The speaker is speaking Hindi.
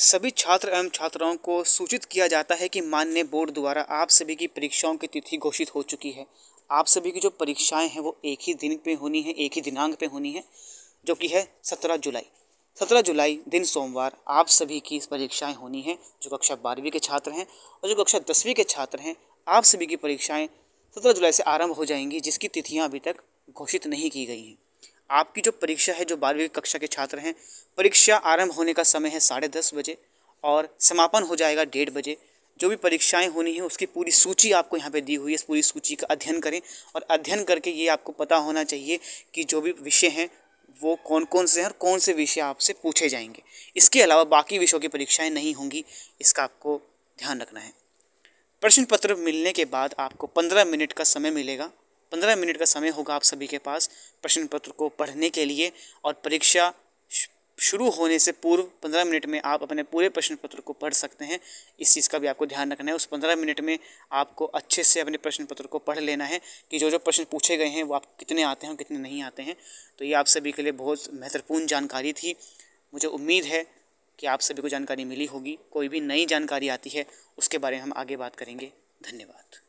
सभी छात्र एवं छात्राओं को सूचित किया जाता है कि मान्य बोर्ड द्वारा आप सभी की परीक्षाओं की तिथि घोषित हो चुकी है आप सभी की जो परीक्षाएं हैं वो एक ही दिन पे होनी है एक ही दिनांक पे होनी है जो कि है सत्रह जुलाई सत्रह जुलाई दिन सोमवार आप सभी की परीक्षाएं होनी हैं जो कक्षा बारहवीं के छात्र हैं और जो कक्षा दसवीं के छात्र हैं आप सभी की परीक्षाएं सत्रह जुलाई से आरंभ हो जाएंगी जिसकी तिथियां अभी तक घोषित नहीं की गई हैं आपकी जो परीक्षा है जो बारहवीं कक्षा के छात्र हैं परीक्षा आरंभ होने का समय है साढ़े दस बजे और समापन हो जाएगा डेढ़ बजे जो भी परीक्षाएं होनी है उसकी पूरी सूची आपको यहाँ पे दी हुई है इस पूरी सूची का अध्ययन करें और अध्ययन करके ये आपको पता होना चाहिए कि जो भी विषय हैं वो कौन कौन से हैं और कौन से विषय आपसे पूछे जाएंगे इसके अलावा बाकी विषयों की परीक्षाएँ नहीं होंगी इसका आपको ध्यान रखना है प्रश्न पत्र मिलने के बाद आपको पंद्रह मिनट का समय मिलेगा पंद्रह मिनट का समय होगा आप सभी के पास प्रश्न पत्र को पढ़ने के लिए और परीक्षा शुरू होने से पूर्व पंद्रह मिनट में आप अपने पूरे प्रश्न पत्र को पढ़ सकते हैं इस चीज़ का भी आपको ध्यान रखना है उस पंद्रह मिनट में आपको अच्छे से अपने प्रश्न पत्र को पढ़ लेना है कि जो जो प्रश्न पूछे गए हैं वो आप कितने आते हैं और कितने नहीं आते हैं तो ये आप सभी के लिए बहुत महत्वपूर्ण जानकारी थी मुझे उम्मीद है कि आप सभी को जानकारी मिली होगी कोई भी नई जानकारी आती है उसके बारे में हम आगे बात करेंगे धन्यवाद